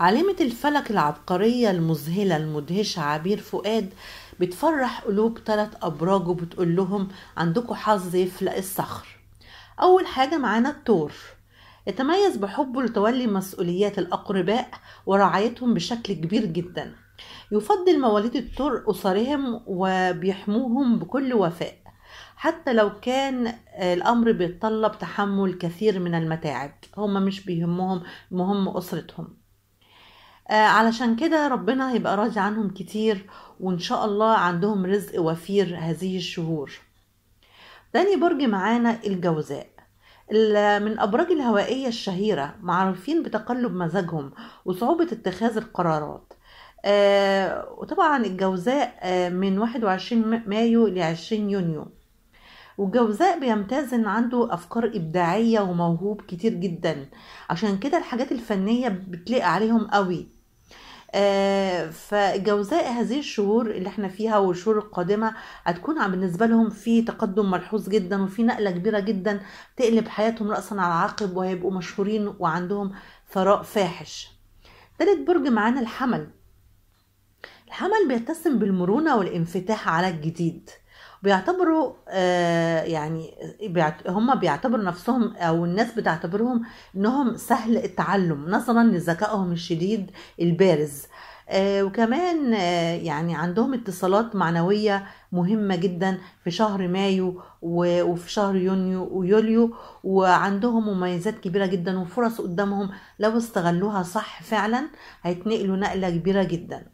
عالمة الفلك العبقرية المذهلة المدهشة عبير فؤاد بتفرح قلوب تلات أبراج وبتقول لهم عندكوا حظ يفلق الصخر أول حاجة معانا التور يتميز بحبه لتولي مسؤوليات الأقرباء ورعايتهم بشكل كبير جدا يفضل مواليد التور أسرهم وبيحموهم بكل وفاء حتى لو كان الأمر بيتطلب تحمل كثير من المتاعب هم مش بيهمهم مهم أسرتهم آه، علشان كده ربنا هيبقى راضي عنهم كتير وإن شاء الله عندهم رزق وفير هذه الشهور تاني برج معانا الجوزاء من الأبراج الهوائية الشهيرة معروفين بتقلب مزاجهم وصعوبة اتخاذ القرارات آه وطبعا الجوزاء آه من 21 مايو ل 20 يونيو والجوزاء بيمتاز ان عنده افكار ابداعيه وموهوب كتير جدا عشان كده الحاجات الفنيه بتلاقي عليهم قوي آه، فجوزاء هذه الشهور اللي احنا فيها والشهور القادمة هتكون بالنسبة لهم في تقدم ملحوظ جدا وفي نقلة كبيرة جدا تقلب حياتهم رأسا على عقب وهيبقوا مشهورين وعندهم ثراء فاحش تالت برج معانا الحمل الحمل بيتسم بالمرونة والانفتاح على الجديد بيعتبروا آه، يعني هم بيعتبروا نفسهم او الناس بتعتبرهم انهم سهل التعلم نظرا لذكائهم الشديد البارز آه، وكمان آه، يعني عندهم اتصالات معنوية مهمة جدا في شهر مايو وفي شهر يونيو ويوليو وعندهم مميزات كبيرة جدا وفرص قدامهم لو استغلوها صح فعلا هيتنقلوا نقلة كبيرة جدا